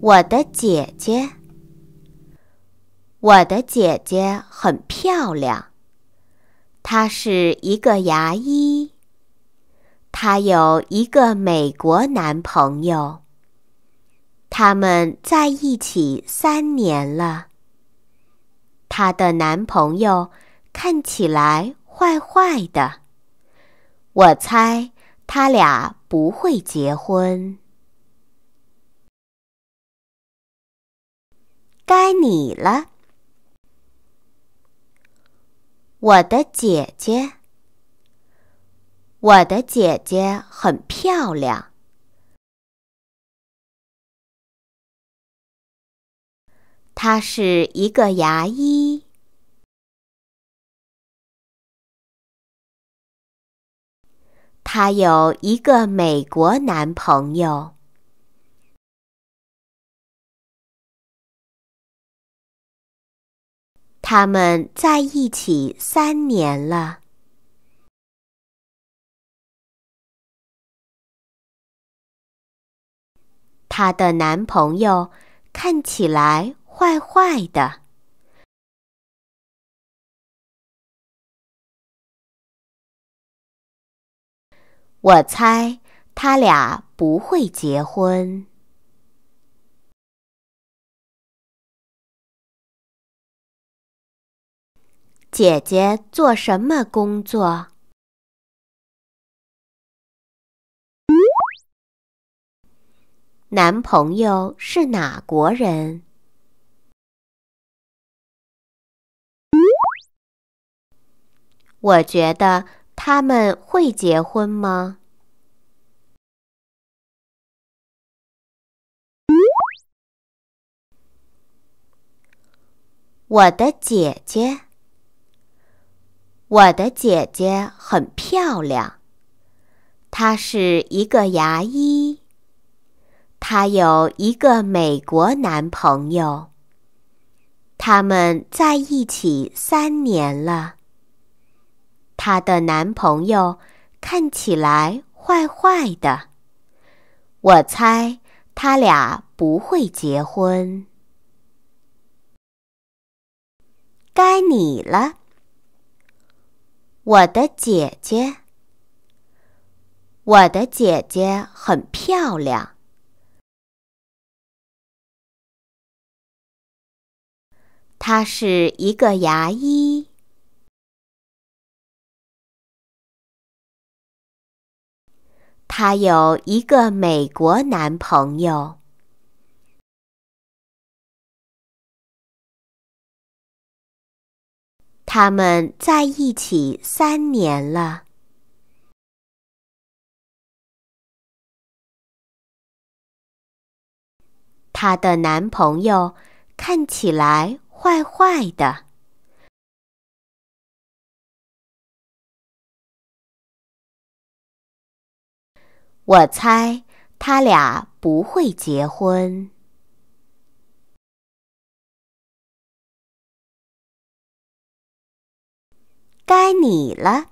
我的姐姐，我的姐姐很漂亮。她是一个牙医，她有一个美国男朋友。他们在一起三年了。她的男朋友看起来坏坏的。我猜他俩不会结婚。该你了，我的姐姐。我的姐姐很漂亮，她是一个牙医。她有一个美国男朋友，他们在一起三年了。她的男朋友看起来坏坏的。我猜他俩不会结婚。姐姐做什么工作？男朋友是哪国人？我觉得。他们会结婚吗？我的姐姐，我的姐姐很漂亮。她是一个牙医。她有一个美国男朋友。他们在一起三年了。她的男朋友看起来坏坏的，我猜他俩不会结婚。该你了，我的姐姐。我的姐姐很漂亮，她是一个牙医。她有一个美国男朋友，他们在一起三年了。她的男朋友看起来坏坏的。我猜他俩不会结婚。该你了。